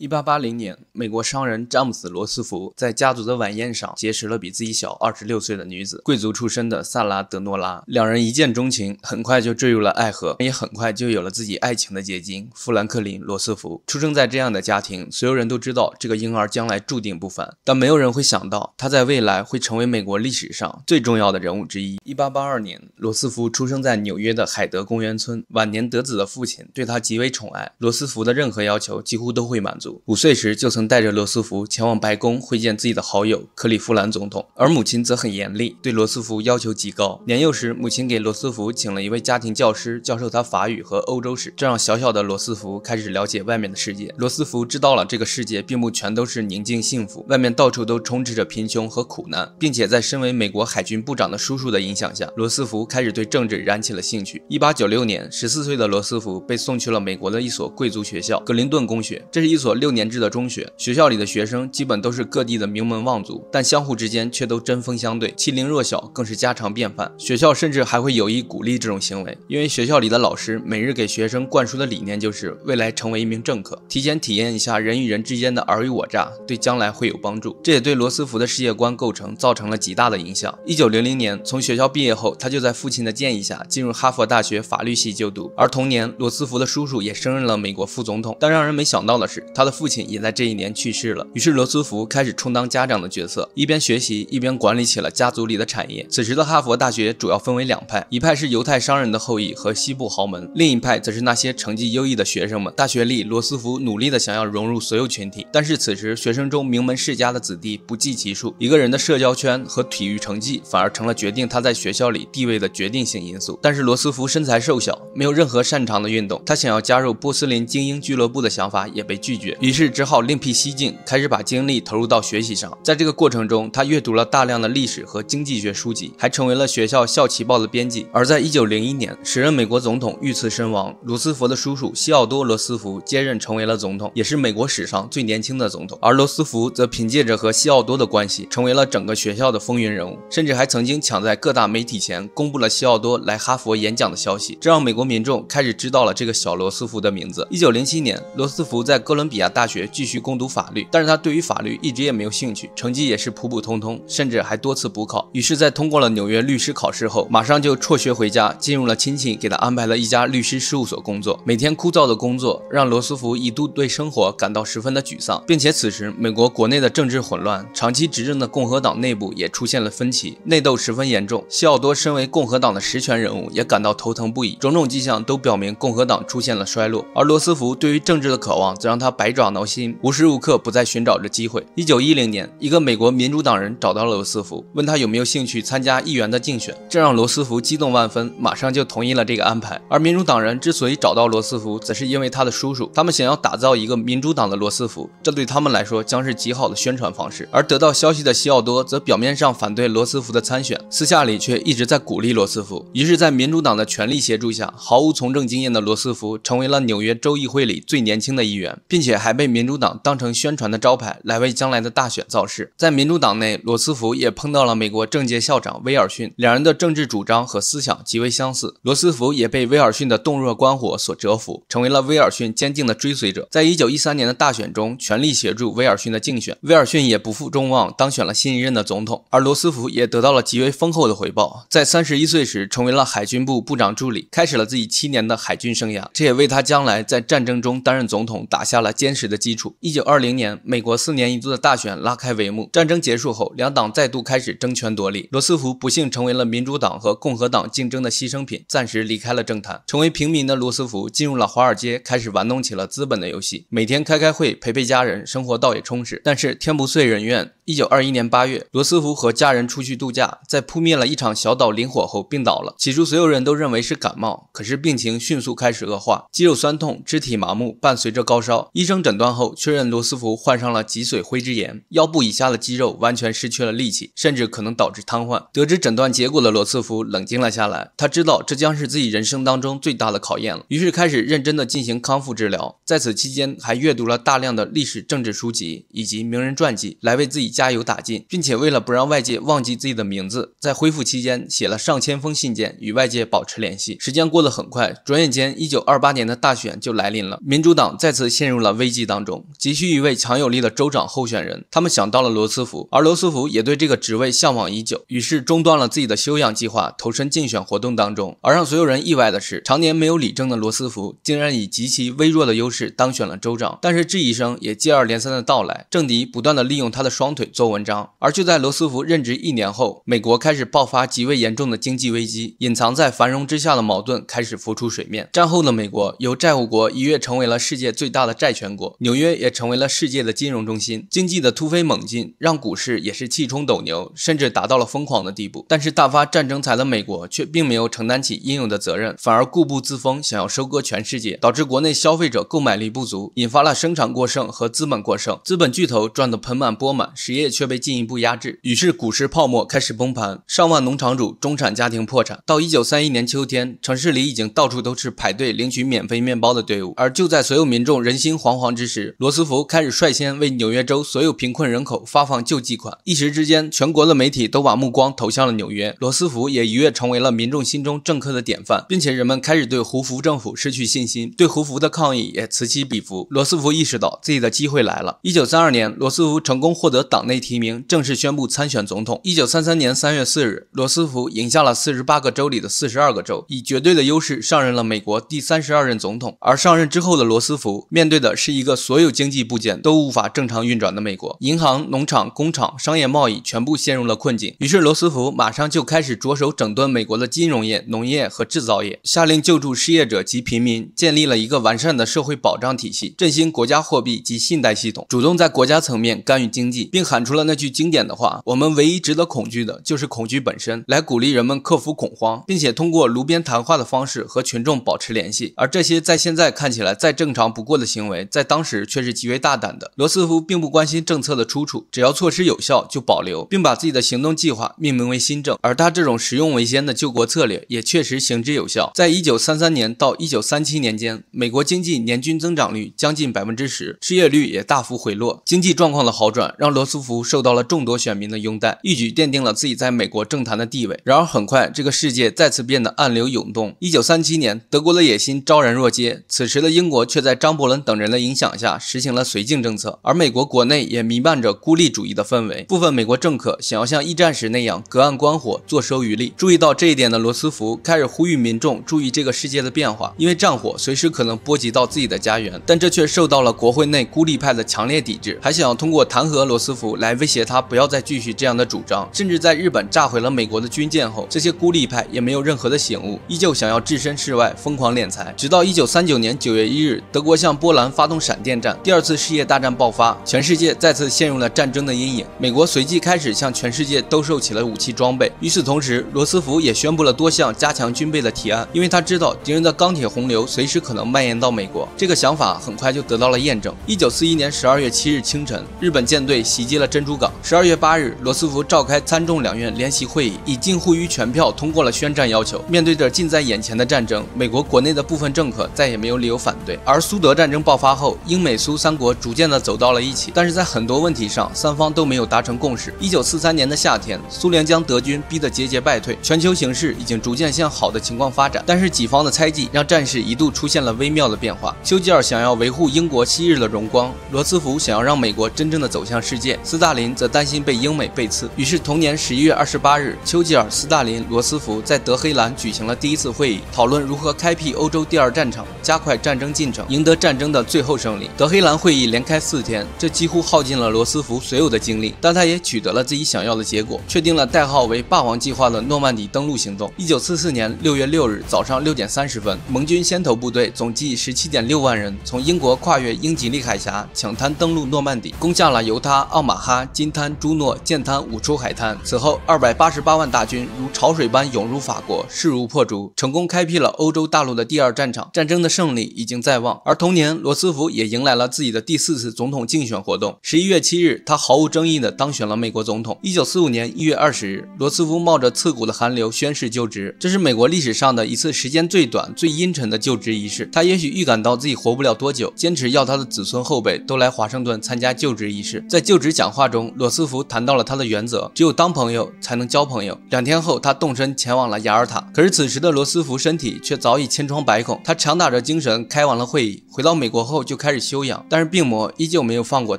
一八八零年，美国商人詹姆斯·罗斯福在家族的晚宴上结识了比自己小二十六岁的女子，贵族出身的萨拉·德诺拉。两人一见钟情，很快就坠入了爱河，也很快就有了自己爱情的结晶——富兰克林·罗斯福。出生在这样的家庭，所有人都知道这个婴儿将来注定不凡，但没有人会想到他在未来会成为美国历史上最重要的人物之一。一八八二年，罗斯福出生在纽约的海德公园村。晚年得子的父亲对他极为宠爱，罗斯福的任何要求几乎都会满足。五岁时就曾带着罗斯福前往白宫会见自己的好友克利夫兰总统，而母亲则很严厉，对罗斯福要求极高。年幼时，母亲给罗斯福请了一位家庭教师，教授他法语和欧洲史，这让小小的罗斯福开始了解外面的世界。罗斯福知道了这个世界并不全都是宁静幸福，外面到处都充斥着贫穷和苦难。并且在身为美国海军部长的叔叔的影响下，罗斯福开始对政治燃起了兴趣。一八九六年，十四岁的罗斯福被送去了美国的一所贵族学校——格林顿公学，这是一所。六年制的中学，学校里的学生基本都是各地的名门望族，但相互之间却都针锋相对，欺凌弱小更是家常便饭。学校甚至还会有意鼓励这种行为，因为学校里的老师每日给学生灌输的理念就是未来成为一名政客，提前体验一下人与人之间的尔虞我诈，对将来会有帮助。这也对罗斯福的世界观构成造成了极大的影响。一九零零年从学校毕业后，他就在父亲的建议下进入哈佛大学法律系就读，而同年，罗斯福的叔叔也升任了美国副总统。但让人没想到的是，他的父亲也在这一年去世了，于是罗斯福开始充当家长的角色，一边学习一边管理起了家族里的产业。此时的哈佛大学主要分为两派，一派是犹太商人的后裔和西部豪门，另一派则是那些成绩优异的学生们。大学里，罗斯福努力的想要融入所有群体，但是此时学生中名门世家的子弟不计其数，一个人的社交圈和体育成绩反而成了决定他在学校里地位的决定性因素。但是罗斯福身材瘦小，没有任何擅长的运动，他想要加入波斯林精英俱乐部的想法也被拒绝。于是只好另辟蹊径，开始把精力投入到学习上。在这个过程中，他阅读了大量的历史和经济学书籍，还成为了学校校旗报的编辑。而在1901年，时任美国总统遇刺身亡，罗斯福的叔叔西奥多·罗斯福接任成为了总统，也是美国史上最年轻的总统。而罗斯福则凭借着和西奥多的关系，成为了整个学校的风云人物，甚至还曾经抢在各大媒体前公布了西奥多来哈佛演讲的消息，这让美国民众开始知道了这个小罗斯福的名字。1907年，罗斯福在哥伦比。大学继续攻读法律，但是他对于法律一直也没有兴趣，成绩也是普普通通，甚至还多次补考。于是，在通过了纽约律师考试后，马上就辍学回家，进入了亲戚给他安排了一家律师事务所工作。每天枯燥的工作让罗斯福一度对生活感到十分的沮丧，并且此时美国国内的政治混乱，长期执政的共和党内部也出现了分歧，内斗十分严重。西奥多身为共和党的实权人物，也感到头疼不已。种种迹象都表明共和党出现了衰落，而罗斯福对于政治的渴望，则让他白。百爪挠心，无时无刻不在寻找着机会。一九一零年，一个美国民主党人找到了罗斯福，问他有没有兴趣参加议员的竞选。这让罗斯福激动万分，马上就同意了这个安排。而民主党人之所以找到罗斯福，则是因为他的叔叔，他们想要打造一个民主党的罗斯福，这对他们来说将是极好的宣传方式。而得到消息的西奥多则表面上反对罗斯福的参选，私下里却一直在鼓励罗斯福。于是，在民主党的全力协助下，毫无从政经验的罗斯福成为了纽约州议会里最年轻的一员，并且。还被民主党当成宣传的招牌来为将来的大选造势。在民主党内，罗斯福也碰到了美国政界校长威尔逊，两人的政治主张和思想极为相似。罗斯福也被威尔逊的洞若观火所折服，成为了威尔逊坚定的追随者。在1913年的大选中，全力协助威尔逊的竞选，威尔逊也不负众望，当选了新一任的总统，而罗斯福也得到了极为丰厚的回报，在31岁时成为了海军部部长助理，开始了自己七年的海军生涯，这也为他将来在战争中担任总统打下了坚。坚实的基础。一九二零年，美国四年一度的大选拉开帷幕。战争结束后，两党再度开始争权夺利。罗斯福不幸成为了民主党和共和党竞争的牺牲品，暂时离开了政坛。成为平民的罗斯福进入了华尔街，开始玩弄起了资本的游戏。每天开开会，陪陪家人，生活倒也充实。但是天不遂人愿。一九二一年八月，罗斯福和家人出去度假，在扑灭了一场小岛林火后病倒了。起初，所有人都认为是感冒，可是病情迅速开始恶化，肌肉酸痛，肢体麻木，伴随着高烧。医生诊断后确认，罗斯福患上了脊髓灰质炎，腰部以下的肌肉完全失去了力气，甚至可能导致瘫痪。得知诊断结果的罗斯福冷静了下来，他知道这将是自己人生当中最大的考验了，于是开始认真的进行康复治疗。在此期间，还阅读了大量的历史、政治书籍以及名人传记，来为自己。加油打劲，并且为了不让外界忘记自己的名字，在恢复期间写了上千封信件，与外界保持联系。时间过得很快，转眼间，一九二八年的大选就来临了。民主党再次陷入了危机当中，急需一位强有力的州长候选人。他们想到了罗斯福，而罗斯福也对这个职位向往已久，于是中断了自己的休养计划，投身竞选活动当中。而让所有人意外的是，常年没有理政的罗斯福竟然以极其微弱的优势当选了州长。但是质疑声也接二连三的到来，政敌不断的利用他的双腿。做文章，而就在罗斯福任职一年后，美国开始爆发极为严重的经济危机，隐藏在繁荣之下的矛盾开始浮出水面。战后的美国由债务国一跃成为了世界最大的债权国，纽约也成为了世界的金融中心。经济的突飞猛进让股市也是气冲斗牛，甚至达到了疯狂的地步。但是大发战争财的美国却并没有承担起应有的责任，反而固步自封，想要收割全世界，导致国内消费者购买力不足，引发了生产过剩和资本过剩，资本巨头赚得盆满钵满。职业却被进一步压制，于是股市泡沫开始崩盘，上万农场主、中产家庭破产。到一九三一年秋天，城市里已经到处都是排队领取免费面包的队伍。而就在所有民众人心惶惶之时，罗斯福开始率先为纽约州所有贫困人口发放救济款。一时之间，全国的媒体都把目光投向了纽约，罗斯福也一跃成为了民众心中政客的典范，并且人们开始对胡服政府失去信心，对胡服的抗议也此起彼伏。罗斯福意识到自己的机会来了。一九三二年，罗斯福成功获得党。党内提名，正式宣布参选总统。一九三三年三月四日，罗斯福赢下了四十八个州里的四十二个州，以绝对的优势上任了美国第三十二任总统。而上任之后的罗斯福面对的是一个所有经济部件都无法正常运转的美国，银行、农场、工厂、商业贸易全部陷入了困境。于是，罗斯福马上就开始着手整顿美国的金融业、农业和制造业，下令救助失业者及贫民，建立了一个完善的社会保障体系，振兴国家货币及信贷系统，主动在国家层面干预经济，并。喊出了那句经典的话：“我们唯一值得恐惧的就是恐惧本身。”来鼓励人们克服恐慌，并且通过炉边谈话的方式和群众保持联系。而这些在现在看起来再正常不过的行为，在当时却是极为大胆的。罗斯福并不关心政策的出处，只要措施有效就保留，并把自己的行动计划命名为新政。而他这种实用为先的救国策略也确实行之有效。在1933年到1937年间，美国经济年均增长率将近百分之十，失业率也大幅回落。经济状况的好转让罗斯。福受到了众多选民的拥戴，一举奠定了自己在美国政坛的地位。然而，很快这个世界再次变得暗流涌动。一九三七年，德国的野心昭然若揭，此时的英国却在张伯伦等人的影响下实行了绥靖政策，而美国国内也弥漫着孤立主义的氛围。部分美国政客想要像一战时那样隔岸观火，坐收渔利。注意到这一点的罗斯福开始呼吁民众注意这个世界的变化，因为战火随时可能波及到自己的家园。但这却受到了国会内孤立派的强烈抵制，还想要通过弹劾罗斯福。来威胁他不要再继续这样的主张，甚至在日本炸毁了美国的军舰后，这些孤立派也没有任何的醒悟，依旧想要置身事外，疯狂敛财。直到一九三九年九月一日，德国向波兰发动闪电战，第二次世界大战爆发，全世界再次陷入了战争的阴影。美国随即开始向全世界兜售起了武器装备。与此同时，罗斯福也宣布了多项加强军备的提案，因为他知道敌人的钢铁洪流随时可能蔓延到美国。这个想法很快就得到了验证。一九四一年十二月七日清晨，日本舰队袭击。了珍珠港。十二月八日，罗斯福召开参众两院联席会议，以近乎于全票通过了宣战要求。面对着近在眼前的战争，美国国内的部分政客再也没有理由反对。而苏德战争爆发后，英美苏三国逐渐的走到了一起，但是在很多问题上，三方都没有达成共识。一九四三年的夏天，苏联将德军逼得节节败退，全球形势已经逐渐向好的情况发展。但是己方的猜忌让战事一度出现了微妙的变化。丘吉尔想要维护英国昔日的荣光，罗斯福想要让美国真正的走向世界。斯大林则担心被英美背刺，于是同年十一月二十八日，丘吉尔、斯大林、罗斯福在德黑兰举行了第一次会议，讨论如何开辟欧洲第二战场，加快战争进程，赢得战争的最后胜利。德黑兰会议连开四天，这几乎耗尽了罗斯福所有的精力，但他也取得了自己想要的结果，确定了代号为“霸王计划”的诺曼底登陆行动。一九四四年六月六日早上六点三十分，盟军先头部队总计十七点六万人从英国跨越英吉利海峡，抢滩登陆诺曼底，攻下了犹他、奥马。哈金滩、朱诺、建滩五处海滩。此后，二百八十八万大军如潮水般涌入法国，势如破竹，成功开辟了欧洲大陆的第二战场。战争的胜利已经在望。而同年，罗斯福也迎来了自己的第四次总统竞选活动。十一月七日，他毫无争议地当选了美国总统。一九四五年一月二十日，罗斯福冒着刺骨的寒流宣誓就职，这是美国历史上的一次时间最短、最阴沉的就职仪式。他也许预感到自己活不了多久，坚持要他的子孙后辈都来华盛顿参加就职仪式，在就职。讲话中，罗斯福谈到了他的原则：只有当朋友才能交朋友。两天后，他动身前往了雅尔塔。可是此时的罗斯福身体却早已千疮百孔，他强打着精神开完了会议，回到美国后就开始休养。但是病魔依旧没有放过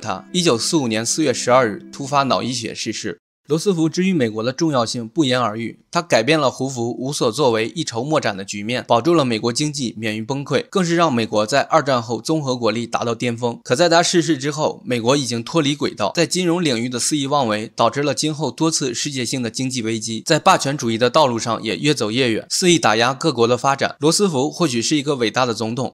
他。一九四五年四月十二日，突发脑溢血逝世。罗斯福之于美国的重要性不言而喻，他改变了胡佛无所作为、一筹莫展的局面，保住了美国经济免于崩溃，更是让美国在二战后综合国力达到巅峰。可在他逝世之后，美国已经脱离轨道，在金融领域的肆意妄为，导致了今后多次世界性的经济危机，在霸权主义的道路上也越走越远，肆意打压各国的发展。罗斯福或许是一个伟大的总统。